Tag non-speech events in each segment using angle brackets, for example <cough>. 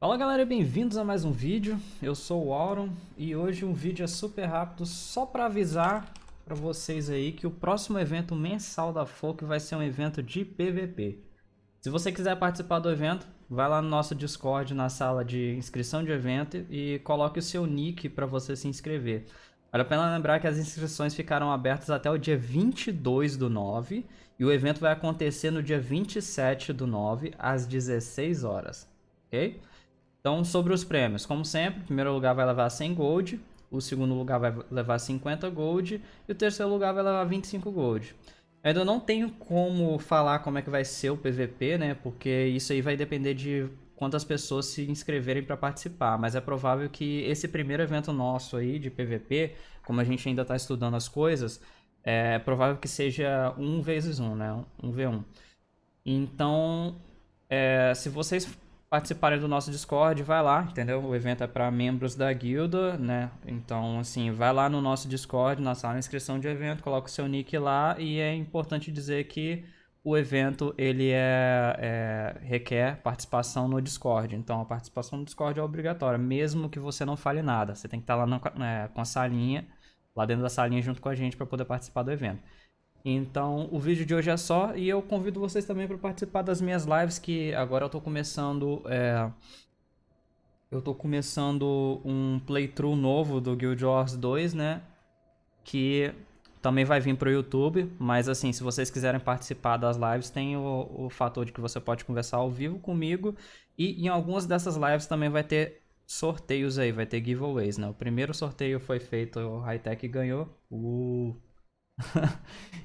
Fala galera, bem-vindos a mais um vídeo. Eu sou o Auron e hoje um vídeo é super rápido só para avisar para vocês aí que o próximo evento mensal da Folk vai ser um evento de PVP. Se você quiser participar do evento, vai lá no nosso Discord na sala de inscrição de evento e coloque o seu nick para você se inscrever. Vale a pena lembrar que as inscrições ficaram abertas até o dia 22 do 9 e o evento vai acontecer no dia 27 do 9 às 16 horas, ok? Então, sobre os prêmios, como sempre, o primeiro lugar vai levar 100 gold, o segundo lugar vai levar 50 gold e o terceiro lugar vai levar 25 gold. ainda não tenho como falar como é que vai ser o PVP, né? Porque isso aí vai depender de quantas pessoas se inscreverem para participar, mas é provável que esse primeiro evento nosso aí de PVP, como a gente ainda está estudando as coisas, é provável que seja 1 vezes 1, né? 1v1. Então, é, se vocês participarem do nosso Discord, vai lá, entendeu? O evento é para membros da guilda, né? Então, assim, vai lá no nosso Discord, na sala de inscrição de evento, coloca o seu nick lá e é importante dizer que o evento ele é, é, requer participação no Discord. Então, a participação no Discord é obrigatória, mesmo que você não fale nada. Você tem que estar tá lá na, é, com a salinha, lá dentro da salinha junto com a gente para poder participar do evento. Então, o vídeo de hoje é só e eu convido vocês também para participar das minhas lives que agora eu estou começando é... eu estou começando um playthrough novo do Guild Wars 2, né? Que também vai vir para o YouTube, mas assim, se vocês quiserem participar das lives, tem o, o fator de que você pode conversar ao vivo comigo e em algumas dessas lives também vai ter sorteios aí, vai ter giveaways, né? O primeiro sorteio foi feito, o Hightech ganhou. Uh. <laughs>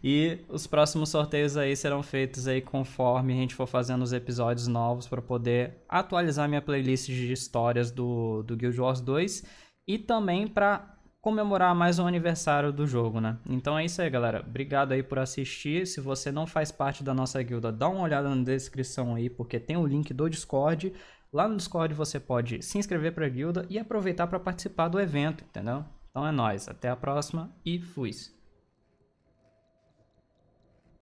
e os próximos sorteios aí serão feitos aí conforme a gente for fazendo os episódios novos para poder atualizar minha playlist de histórias do, do Guild Wars 2 e também para comemorar mais um aniversário do jogo, né? Então é isso aí, galera. Obrigado aí por assistir. Se você não faz parte da nossa guilda, dá uma olhada na descrição aí, porque tem o link do Discord. Lá no Discord você pode se inscrever para a guilda e aproveitar para participar do evento, entendeu? Então é nós, até a próxima e fui.